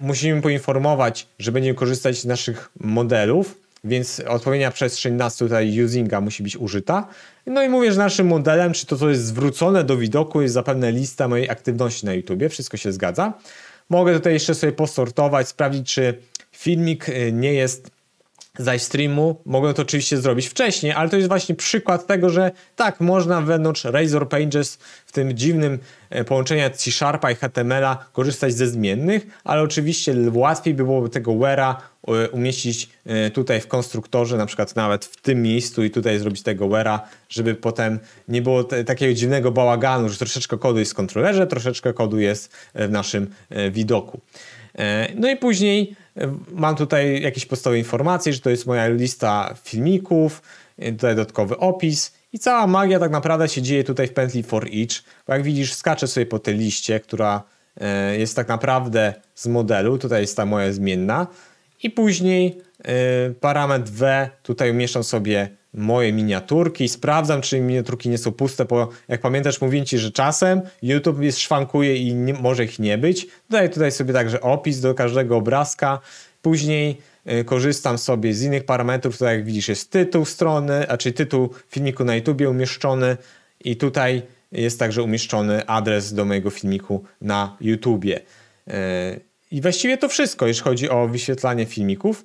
Speaker 1: musimy poinformować, że będziemy korzystać z naszych modelów, więc odpowiednia przestrzeń nas tutaj usinga musi być użyta. No i mówię, że naszym modelem, czy to, co jest zwrócone do widoku, jest zapewne lista mojej aktywności na YouTube. Wszystko się zgadza. Mogę tutaj jeszcze sobie posortować, sprawdzić, czy filmik e, nie jest z live streamu. to oczywiście zrobić wcześniej, ale to jest właśnie przykład tego, że tak, można wewnątrz Razor Pages w tym dziwnym e, połączeniu C-Sharpa i HTML-a korzystać ze zmiennych, ale oczywiście łatwiej by byłoby tego wera e, umieścić e, tutaj w konstruktorze, na przykład nawet w tym miejscu i tutaj zrobić tego wera, żeby potem nie było takiego dziwnego bałaganu, że troszeczkę kodu jest w kontrolerze, troszeczkę kodu jest w naszym widoku. E, no i później e, mam tutaj jakieś podstawowe informacje, że to jest moja lista filmików, e, tutaj dodatkowy opis i cała magia tak naprawdę się dzieje tutaj w pętli for each, bo jak widzisz skaczę sobie po tej liście, która jest tak naprawdę z modelu, tutaj jest ta moja zmienna i później parametr w, tutaj umieszczam sobie moje miniaturki, sprawdzam, czy miniaturki nie są puste, bo jak pamiętasz, mówiłem Ci, że czasem YouTube jest szwankuje i nie, może ich nie być. Dodaję tutaj sobie także opis do każdego obrazka. Później y, korzystam sobie z innych parametrów, tutaj jak widzisz jest tytuł strony, a czy tytuł filmiku na YouTube umieszczony i tutaj jest także umieszczony adres do mojego filmiku na YouTube y, I właściwie to wszystko, jeśli chodzi o wyświetlanie filmików.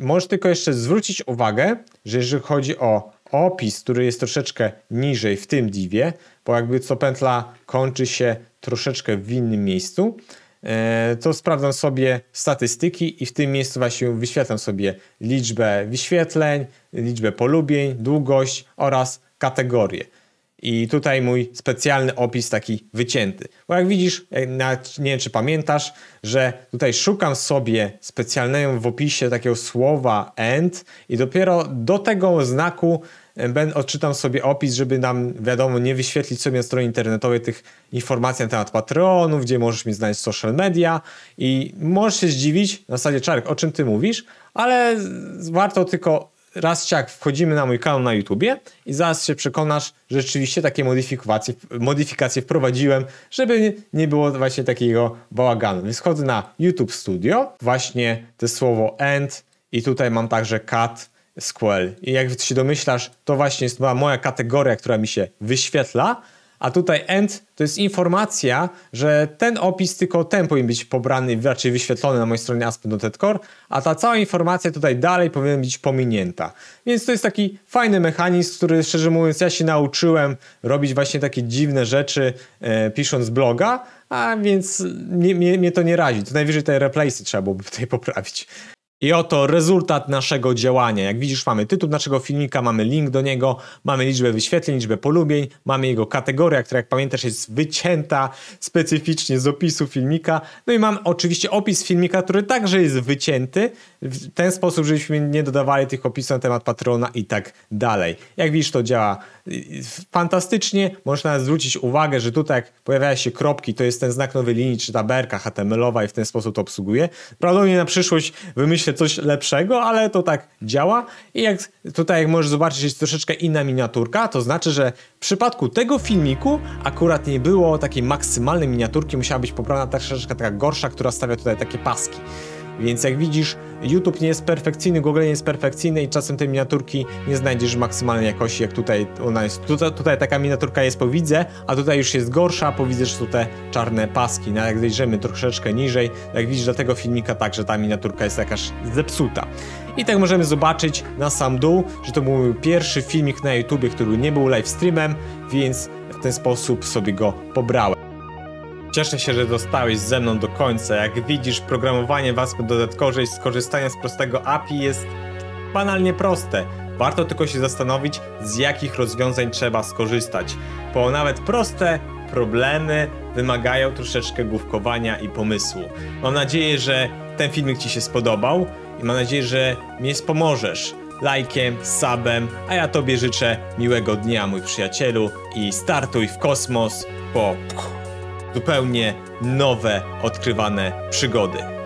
Speaker 1: Możesz tylko jeszcze zwrócić uwagę, że jeżeli chodzi o opis, który jest troszeczkę niżej w tym divie, bo jakby co pętla kończy się troszeczkę w innym miejscu, e, to sprawdzam sobie statystyki i w tym miejscu właśnie wyświetlam sobie liczbę wyświetleń, liczbę polubień, długość oraz kategorie. I tutaj mój specjalny opis taki wycięty. Bo jak widzisz, e, nie wiem czy pamiętasz, że tutaj szukam sobie specjalnego w opisie takiego słowa end i dopiero do tego znaku e, odczytam sobie opis, żeby nam wiadomo nie wyświetlić sobie na stronie internetowej tych informacji na temat Patreonu, gdzie możesz mi znaleźć social media i możesz się zdziwić na zasadzie Czarek, o czym ty mówisz, ale warto tylko raz jak wchodzimy na mój kanał na YouTubie i zaraz się przekonasz, że rzeczywiście takie modyfikacje, modyfikacje wprowadziłem, żeby nie było właśnie takiego bałaganu. Więc wchodzę na YouTube Studio, właśnie to słowo end i tutaj mam także cut SQL. I jak się domyślasz, to właśnie jest moja kategoria, która mi się wyświetla, a tutaj end to jest informacja, że ten opis tylko ten powinien być pobrany, raczej wyświetlony na mojej stronie core, a ta cała informacja tutaj dalej powinna być pominięta. Więc to jest taki fajny mechanizm, który szczerze mówiąc ja się nauczyłem robić właśnie takie dziwne rzeczy e, pisząc bloga, a więc mnie, mnie, mnie to nie razi. To najwyżej te replace trzeba byłoby tutaj poprawić. I oto rezultat naszego działania. Jak widzisz, mamy tytuł naszego filmika, mamy link do niego, mamy liczbę wyświetleń, liczbę polubień, mamy jego kategoria, która jak pamiętasz jest wycięta specyficznie z opisu filmika. No i mam oczywiście opis filmika, który także jest wycięty w ten sposób, żebyśmy nie dodawali tych opisów na temat patrona i tak dalej. Jak widzisz, to działa y, fantastycznie. Można zwrócić uwagę, że tutaj jak pojawiają się kropki, to jest ten znak nowej linii czy taberka HTML-owa i w ten sposób to obsługuje. Prawdopodobnie na przyszłość wymyślę się coś lepszego, ale to tak działa. I jak tutaj jak możesz zobaczyć, jest troszeczkę inna miniaturka, to znaczy, że w przypadku tego filmiku akurat nie było takiej maksymalnej miniaturki, musiała być pobrana troszeczkę taka gorsza, która stawia tutaj takie paski. Więc jak widzisz, YouTube nie jest perfekcyjny, Google nie jest perfekcyjny i czasem te miniaturki nie znajdziesz maksymalnej jakości, jak tutaj ona jest. Tutaj, tutaj taka miniaturka jest po widze, a tutaj już jest gorsza, bo widzisz tu te czarne paski. No jak zejrzymy troszeczkę niżej, jak widzisz do tego filmika także ta miniaturka jest jakaś zepsuta. I tak możemy zobaczyć na sam dół, że to był pierwszy filmik na YouTube, który nie był live streamem, więc w ten sposób sobie go pobrałem. Cieszę się, że dostałeś ze mną do końca. Jak widzisz, programowanie was dodatkowo z z prostego API jest banalnie proste. Warto tylko się zastanowić, z jakich rozwiązań trzeba skorzystać, bo nawet proste problemy wymagają troszeczkę główkowania i pomysłu. Mam nadzieję, że ten filmik Ci się spodobał i mam nadzieję, że mnie wspomożesz lajkiem, subem, a ja Tobie życzę miłego dnia, mój przyjacielu i startuj w kosmos po zupełnie nowe, odkrywane przygody.